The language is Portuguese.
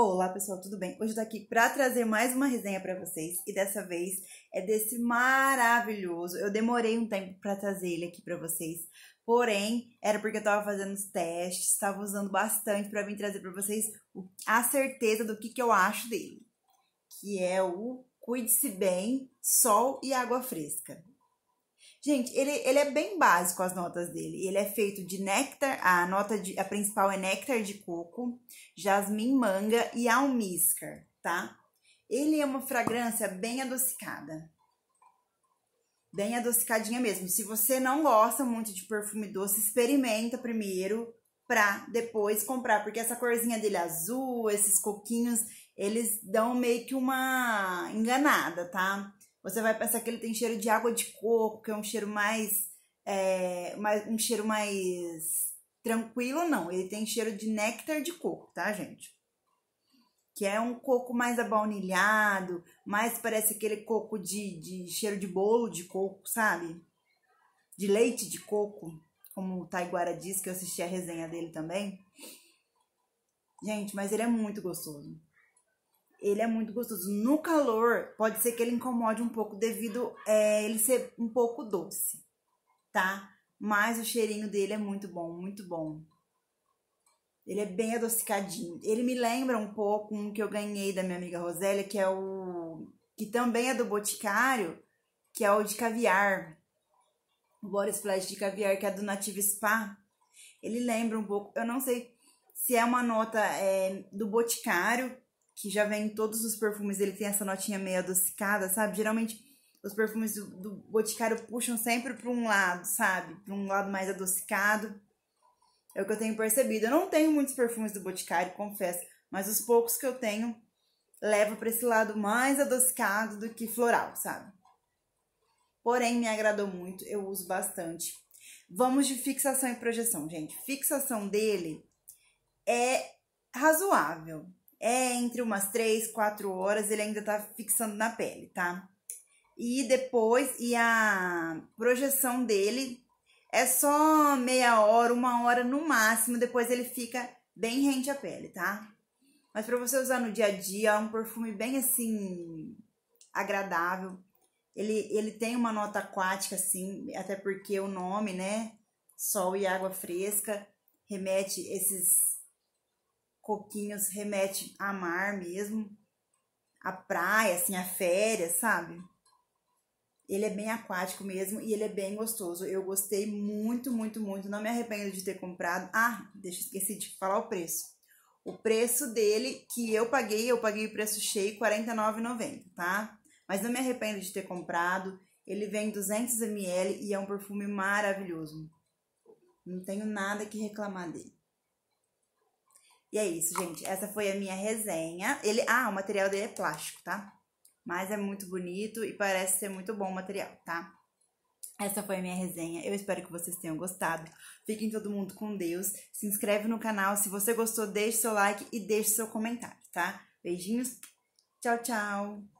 Olá pessoal, tudo bem? Hoje eu tô aqui para trazer mais uma resenha para vocês e dessa vez é desse maravilhoso. Eu demorei um tempo para trazer ele aqui para vocês, porém era porque eu tava fazendo os testes, estava usando bastante para vir trazer para vocês a certeza do que, que eu acho dele, que é o Cuide-se Bem Sol e Água Fresca. Gente, ele, ele é bem básico as notas dele. Ele é feito de néctar, a nota de, a principal é néctar de coco, jasmim manga e almíscar, tá? Ele é uma fragrância bem adocicada. Bem adocicadinha mesmo. Se você não gosta muito de perfume doce, experimenta primeiro pra depois comprar, porque essa corzinha dele azul, esses coquinhos, eles dão meio que uma enganada, tá? você vai pensar que ele tem cheiro de água de coco, que é um cheiro mais, é, mais um cheiro mais tranquilo, não. Ele tem cheiro de néctar de coco, tá, gente? Que é um coco mais abaunilhado, mais parece aquele coco de, de cheiro de bolo de coco, sabe? De leite de coco, como o Taiguara diz, que eu assisti a resenha dele também. Gente, mas ele é muito gostoso ele é muito gostoso. No calor, pode ser que ele incomode um pouco devido é, ele ser um pouco doce, tá? Mas o cheirinho dele é muito bom, muito bom. Ele é bem adocicadinho. Ele me lembra um pouco um que eu ganhei da minha amiga Rosélia, que é o que também é do Boticário, que é o de caviar. O Body Splash de caviar, que é do Native Spa. Ele lembra um pouco, eu não sei se é uma nota é, do Boticário que já vem em todos os perfumes, ele tem essa notinha meio adocicada, sabe? Geralmente os perfumes do, do Boticário puxam sempre para um lado, sabe? Para um lado mais adocicado. É o que eu tenho percebido. Eu não tenho muitos perfumes do Boticário, confesso, mas os poucos que eu tenho levam para esse lado mais adocicado do que floral, sabe? Porém, me agradou muito, eu uso bastante. Vamos de fixação e projeção, gente. Fixação dele é razoável é entre umas 3, 4 horas, ele ainda tá fixando na pele, tá? E depois, e a projeção dele é só meia hora, uma hora no máximo, depois ele fica bem rente à pele, tá? Mas para você usar no dia a dia, é um perfume bem assim agradável. Ele, ele tem uma nota aquática assim, até porque o nome, né? Sol e água fresca remete esses coquinhos remete a mar mesmo, a praia, assim, a férias, sabe? Ele é bem aquático mesmo e ele é bem gostoso. Eu gostei muito, muito, muito. Não me arrependo de ter comprado. Ah, deixa, esqueci de falar o preço. O preço dele que eu paguei, eu paguei o preço cheio, R$ 49,90, tá? Mas não me arrependo de ter comprado. Ele vem 200ml e é um perfume maravilhoso. Não tenho nada que reclamar dele. E é isso, gente. Essa foi a minha resenha. Ele, ah, o material dele é plástico, tá? Mas é muito bonito e parece ser muito bom o material, tá? Essa foi a minha resenha. Eu espero que vocês tenham gostado. Fiquem todo mundo com Deus. Se inscreve no canal. Se você gostou, deixe seu like e deixe seu comentário, tá? Beijinhos. Tchau, tchau.